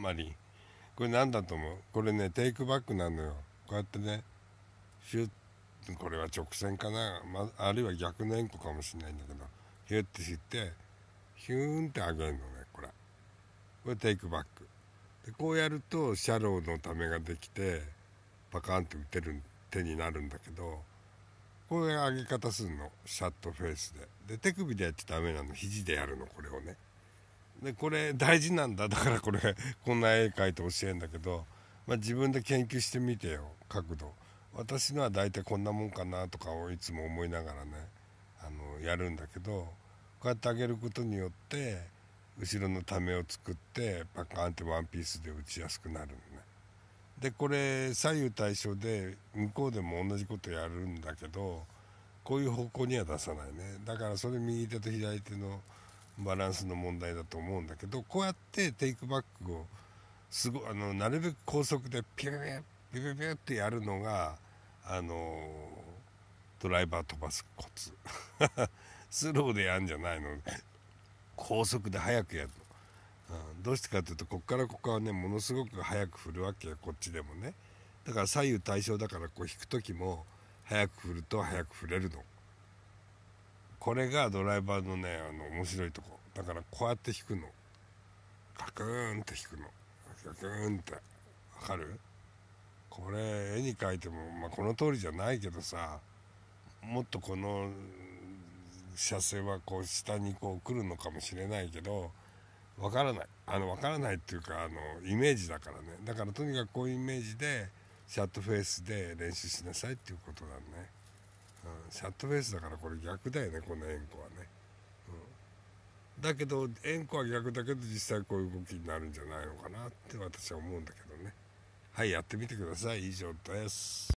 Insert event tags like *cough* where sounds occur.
マリこれ何だと思うこれねテイクバックなのよこうやってねシュッこれは直線かな、まあるいは逆の円弧かもしれないんだけどヒュッて引いてヒューンって上げるのねこれこれテイクバックでこうやるとシャローのためができてパカンって打てる手になるんだけどこういう上げ方するのシャットフェースでで手首でやっちゃダメなの肘でやるのこれをねでこれ大事なんだだからこれこんな絵描いて教えんだけど、まあ、自分で研究してみてよ角度私のは大体こんなもんかなとかをいつも思いながらねあのやるんだけどこうやって上げることによって後ろのためを作ってパカーンってワンピースで打ちやすくなるのね。でこれ左右対称で向こうでも同じことやるんだけどこういう方向には出さないねだからそれ右手と左手のバランスの問題だと思うんだけどこうやってテイクバックをすごあのなるべく高速でピューピューピューってやるのがあのドライバー飛ばすコツ *laughs* スローでやるんじゃないの高速で速くやるの、うん、どうしてかっていうとこっからここはねものすごく速く振るわけよこっちでもねだから左右対称だからこう引く時も速く振ると速く振れるの。これがドライバーのねあの面白いとこだからこうやって弾くのカクーンって弾くのカクーンってわかるこれ絵に描いても、まあ、この通りじゃないけどさもっとこの車線はこう下にこう来るのかもしれないけどわからないあのわからないっていうかあのイメージだからねだからとにかくこういうイメージでシャットフェイスで練習しなさいっていうことだね。うん、シャットベースだからこれ逆だよねこの円弧はね、うん、だけど円弧は逆だけど実際こういう動きになるんじゃないのかなって私は思うんだけどねはいやってみてください以上です